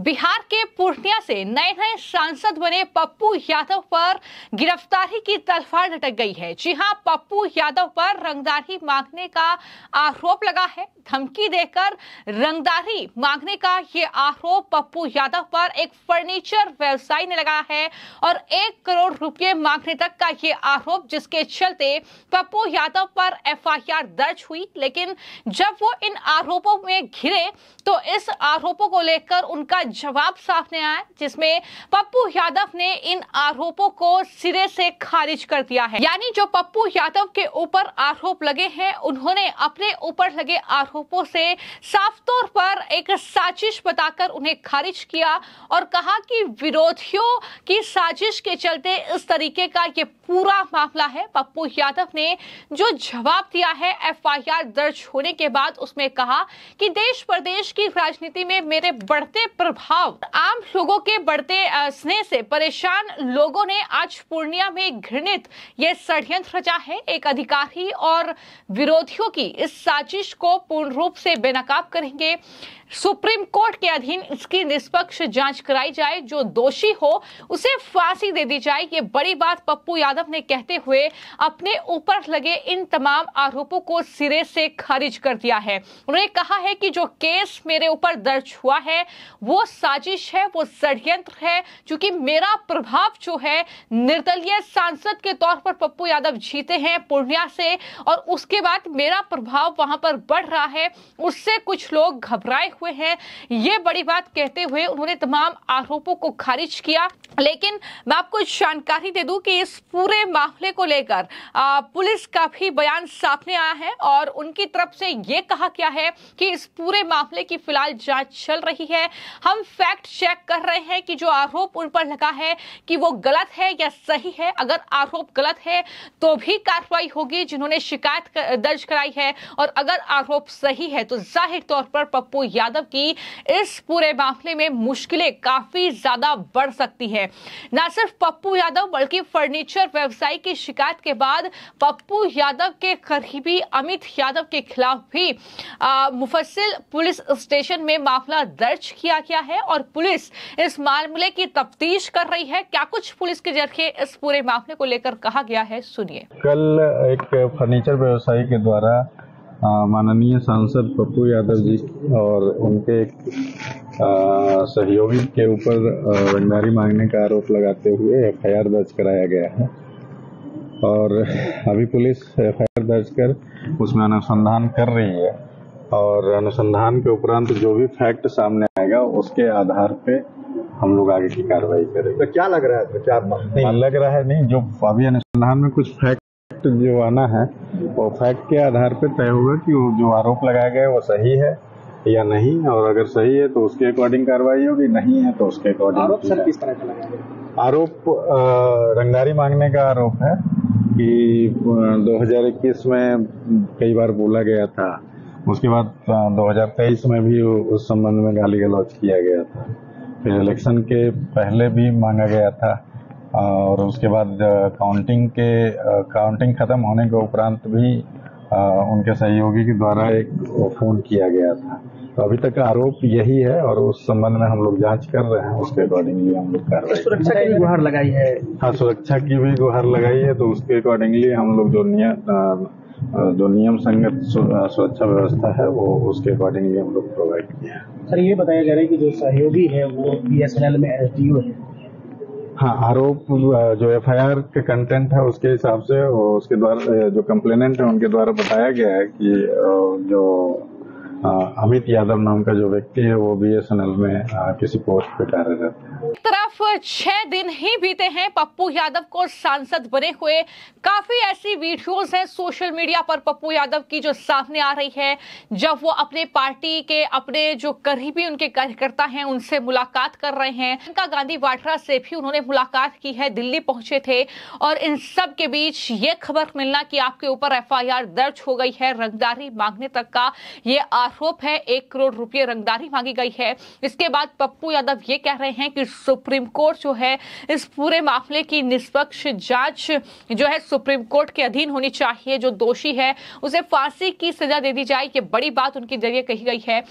बिहार के पूर्णिया से नए नए सांसद बने पप्पू यादव पर गिरफ्तारी की तलफार लटक गई है जी हां पप्पू यादव पर रंगदारी मांगने का आरोप लगा है धमकी देकर रंगदारी मांगने का ये आरोप पप्पू यादव पर एक फर्नीचर व्यवसायी ने लगाया है और एक करोड़ रुपए मांगने तक का ये आरोप जिसके चलते पप्पू यादव पर एफआईआर दर्ज हुई लेकिन जब वो इन आरोपों में घिरे तो इस आरोपों को लेकर उनका जवाब सामने आया जिसमें पप्पू यादव ने इन आरोपों को सिरे से खारिज कर दिया है यानी जो पप्पू यादव के ऊपर आरोप लगे हैं उन्होंने अपने ऊपर लगे आरोपों से साफ तौर पर एक साजिश बताकर उन्हें खारिज किया और कहा कि विरोधियों की साजिश के चलते इस तरीके का ये पूरा मामला है पप्पू यादव ने जो जवाब दिया है एफआईआर दर्ज होने के बाद उसमें कहा कि देश प्रदेश की राजनीति में मेरे बढ़ते बढ़ते प्रभाव आम लोगों के बढ़ते स्नेह से परेशान लोगों ने आज पूर्णिया में घृणित यह षड्यंत्र रचा है एक अधिकारी और विरोधियों की इस साजिश को पूर्ण रूप से बेनकाब करेंगे सुप्रीम कोर्ट के अधीन इसकी निष्पक्ष जांच कराई जाए जो दोषी हो उसे फांसी दे दी जाए ये बड़ी बात पप्पू यादव ने कहते हुए अपने ऊपर लगे इन तमाम आरोपों को सिरे से खारिज कर दिया है उन्होंने कहा है कि जो केस मेरे ऊपर दर्ज हुआ है वो साजिश है वो षडयंत्र है चूंकि मेरा प्रभाव जो है निर्दलीय सांसद के तौर पर पप्पू यादव जीते हैं पूर्णिया से और उसके बाद मेरा प्रभाव वहां पर बढ़ रहा है उससे कुछ लोग घबराए हुए हैं ये बड़ी बात कहते हुए उन्होंने तमाम आरोपों को खारिज किया लेकिन मैं आपको जानकारी दे दूं कि इस पूरे मामले को लेकर पुलिस का भी बयान सामने आया है और उनकी तरफ से ये कहा गया है कि इस पूरे मामले की फिलहाल जांच चल रही है हम फैक्ट चेक कर रहे हैं कि जो आरोप उन पर लगा है कि वो गलत है या सही है अगर आरोप गलत है तो भी कार्रवाई होगी जिन्होंने शिकायत दर्ज कराई है और अगर आरोप सही है तो जाहिर तौर पर पप्पू यादव की इस पूरे मामले में मुश्किलें काफी ज्यादा बढ़ सकती है न सिर्फ पप्पू यादव बल्कि फर्नीचर व्यवसायी की शिकायत के बाद पप्पू यादव के करीबी अमित यादव के खिलाफ भी मुफसिल पुलिस स्टेशन में मामला दर्ज किया गया है और पुलिस इस मामले की तफ्तीश कर रही है क्या कुछ पुलिस के जरिए इस पूरे मामले को लेकर कहा गया है सुनिए कल एक फर्नीचर व्यवसायी के द्वारा माननीय सांसद पप्पू यादव जी और उनके एक सहयोगी के ऊपर रंगदारी मांगने का आरोप लगाते हुए एफ दर्ज कराया गया है और अभी पुलिस एफ दर्ज कर उसमें अनुसंधान कर रही है और अनुसंधान के उपरांत जो भी फैक्ट सामने आएगा उसके आधार पे हम लोग आगे की कार्रवाई करेंगे तो क्या लग रहा है तो क्या नहीं हाँ, लग रहा है नहीं जो अभी अनुसंधान में कुछ फैक्ट जो आना है वो फैक्ट के आधार पे तय होगा कि वो जो आरोप लगाया गया वो सही है या नहीं और अगर सही है तो उसके अकॉर्डिंग कार्रवाई होगी नहीं है तो उसके अकॉर्डिंग आरोप सर किस तरह का लगाया आरोप रंगदारी मांगने का आरोप है कि 2021 में कई बार बोला गया था उसके बाद 2023 में भी उस संबंध में गाली गलौज किया गया था फिर इलेक्शन के पहले भी मांगा गया था और उसके बाद काउंटिंग के काउंटिंग ख़त्म होने के उपरांत भी उनके सहयोगी के द्वारा एक फ़ोन किया गया था तो अभी तक आरोप यही है और उस संबंध में हम लोग जांच कर रहे हैं उसके अकॉर्डिंगली हम लोग कर रहे हैं सुरक्षा की भी गुहार लगाई है हाँ सुरक्षा की भी गुहार लगाई है तो उसके अकॉर्डिंगली हम लोग जो नियम जो नियम संगत सुरक्षा व्यवस्था है वो उसके अकॉर्डिंगली हम लोग प्रोवाइड किए हैं सर ये बताया जा रहा है कि जो सहयोगी है वो बी एस एन एल में एस डी ओ है हाँ आरोप जो एफ आई आर के कंटेंट है उसके हिसाब से उसके द्वारा जो कंप्लेनेंट है उनके द्वारा बताया गया है कि जो अमित यादव नाम का जो व्यक्ति है वो बी एस एन एल में किसी पोस्ट पे कार्यरत है सिर्फ छह दिन ही बीते हैं पप्पू यादव को सांसद बने हुए काफी ऐसी वीडियोस हैं सोशल मीडिया पर पप्पू यादव की जो सामने आ रही है जब वो अपने पार्टी के अपने जो करीबी उनके कार्यकर्ता हैं उनसे मुलाकात कर रहे हैं प्रियंका गांधी वाड्रा से भी उन्होंने मुलाकात की है दिल्ली पहुंचे थे और इन सब के बीच ये खबर मिलना की आपके ऊपर एफ दर्ज हो गई है रंगदारी मांगने तक का ये आरोप है एक करोड़ रुपये रंगदारी मांगी गई है इसके बाद पप्पू यादव ये कह रहे हैं कि सुप्रीम कोर्ट जो है इस पूरे मामले की निष्पक्ष जांच जो है सुप्रीम कोर्ट के अधीन होनी चाहिए जो दोषी है उसे फांसी की सजा दे दी जाए ये बड़ी बात उनके जरिए कही गई है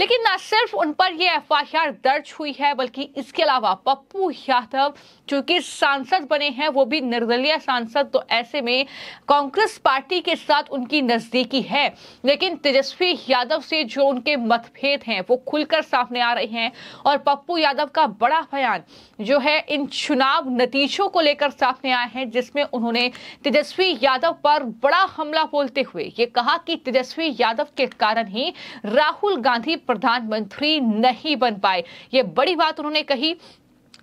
लेकिन न सिर्फ उन पर यह एफ दर्ज हुई है बल्कि इसके अलावा पप्पू यादव चूंकि सांसद बने हैं वो भी निर्दलीय सांसद तो ऐसे में कांग्रेस पार्टी के साथ उनकी नजदीकी है लेकिन तेजस्वी यादव से जो उनके मतभेद हैं वो खुलकर सामने आ रहे हैं और पप्पू यादव का बड़ा बयान जो है इन चुनाव नतीजों को लेकर सामने आए हैं जिसमें उन्होंने तेजस्वी यादव पर बड़ा हमला बोलते हुए ये कहा कि तेजस्वी यादव के कारण ही राहुल गांधी प्रधानमंत्री नहीं बन पाए ये बड़ी बात उन्होंने कही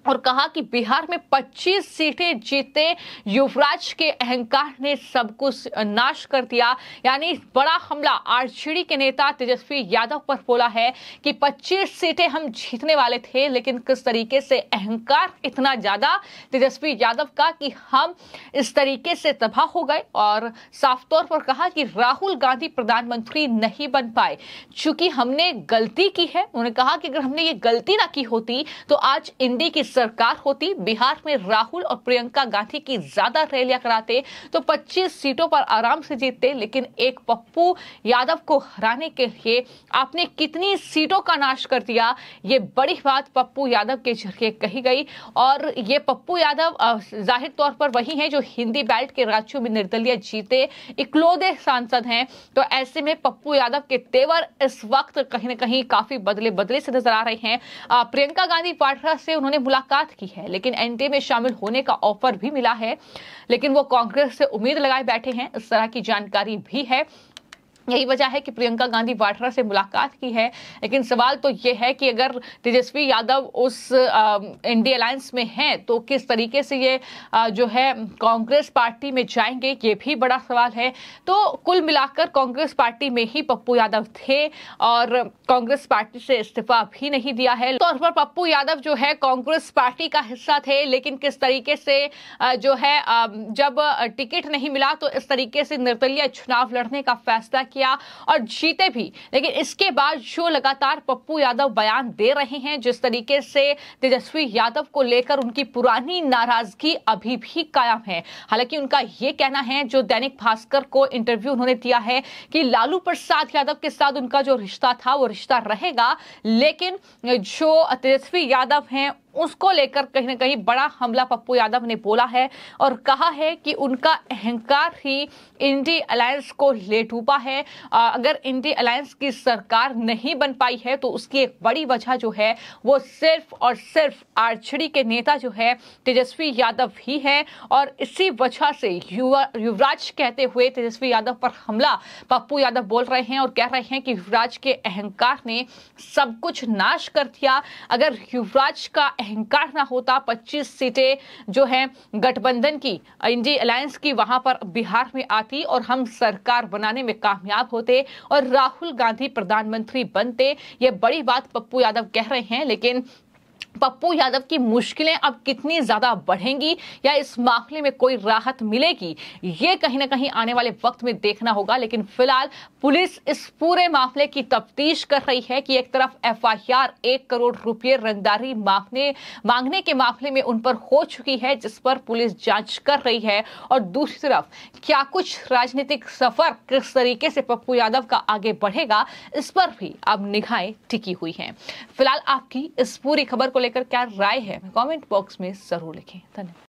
और कहा कि बिहार में 25 सीटें जीते युवराज के अहंकार ने सब कुछ नाश कर दिया यानी बड़ा हमला आरजेडी के नेता तेजस्वी यादव पर बोला है कि 25 सीटें हम जीतने वाले थे लेकिन किस तरीके से अहंकार इतना ज्यादा तेजस्वी यादव का कि हम इस तरीके से तबाह हो गए और साफ तौर पर कहा कि राहुल गांधी प्रधानमंत्री नहीं बन पाए चूंकि हमने गलती की है उन्होंने कहा कि अगर हमने ये गलती ना की होती तो आज इंडी की सरकार होती बिहार में राहुल और प्रियंका गांधी की ज्यादा रैलियां कराते तो 25 सीटों पर आराम से जीतते लेकिन एक पप्पू यादव को हराने के लिए आपने कितनी सीटों का नाश कर दिया ये बड़ी बात पप्पू यादव के जरिए कही गई और ये पप्पू यादव जाहिर तौर पर वही है जो हिंदी बेल्ट के राज्यों में निर्दलीय जीते इकलौदे सांसद हैं तो ऐसे में पप्पू यादव के तेवर इस वक्त कहीं ना कहीं काफी बदले बदले से नजर आ रहे हैं प्रियंका गांधी पाठरा से उन्होंने मुलाकात मुलाकात की है लेकिन एनडीए में शामिल होने का ऑफर भी मिला है लेकिन वो कांग्रेस से उम्मीद लगाए बैठे हैं इस तरह की जानकारी भी है यही वजह है कि प्रियंका गांधी वाड्रा से मुलाकात की है लेकिन सवाल तो ये है कि अगर तेजस्वी यादव उस एनडीए अलायंस में हैं तो किस तरीके से ये आ, जो है कांग्रेस पार्टी में जाएंगे ये भी बड़ा सवाल है तो कुल मिलाकर कांग्रेस पार्टी में ही पप्पू यादव थे और कांग्रेस पार्टी से इस्तीफा भी नहीं दिया है तो पर पप्पू यादव जो है कांग्रेस पार्टी का हिस्सा थे लेकिन किस तरीके से जो है जब टिकट नहीं मिला तो इस तरीके से निर्दलीय चुनाव लड़ने का फैसला किया और जीते भी लेकिन इसके बाद जो लगातार पप्पू यादव बयान दे रहे हैं जिस तरीके से तेजस्वी यादव को लेकर उनकी पुरानी नाराजगी अभी भी कायम है हालांकि उनका यह कहना है जो दैनिक भास्कर को इंटरव्यू उन्होंने दिया है कि लालू प्रसाद यादव के साथ उनका जो रिश्ता था वो रिश्ता रहेगा लेकिन जो तेजस्वी यादव हैं उसको लेकर कहीं ना कहीं बड़ा हमला पप्पू यादव ने बोला है और कहा है कि उनका अहंकार ही इंडी अलायंस को ले डूबा है अगर इंडी अलायंस की सरकार नहीं बन पाई है तो उसकी एक बड़ी वजह जो है वो सिर्फ और सिर्फ आरछड़ी के नेता जो है तेजस्वी यादव ही है और इसी वजह से युवा युवराज कहते हुए तेजस्वी यादव पर हमला पप्पू यादव बोल रहे हैं और कह रहे हैं कि युवराज के अहंकार ने सब कुछ नाश कर दिया अगर युवराज का अहंकार ना होता 25 सीटें जो है गठबंधन की इंडी अलायंस की वहां पर बिहार में आती और हम सरकार बनाने में कामयाब होते और राहुल गांधी प्रधानमंत्री बनते ये बड़ी बात पप्पू यादव कह रहे हैं लेकिन पप्पू यादव की मुश्किलें अब कितनी ज्यादा बढ़ेंगी या इस मामले में कोई राहत मिलेगी ये कहीं ना कहीं आने वाले वक्त में देखना होगा लेकिन फिलहाल पुलिस इस पूरे मामले की तफ्तीश कर रही है कि एक तरफ एफआईआर एक करोड़ रुपये रंगदारी मांगने मांगने के मामले में उन पर हो चुकी है जिस पर पुलिस जांच कर रही है और दूसरी तरफ क्या कुछ राजनीतिक सफर किस तरीके से पप्पू यादव का आगे बढ़ेगा इस पर भी अब निगाहें टिकी हुई है फिलहाल आपकी इस पूरी खबर को लेकर क्या राय है कमेंट बॉक्स में ज़रूर लिखें धन्यवाद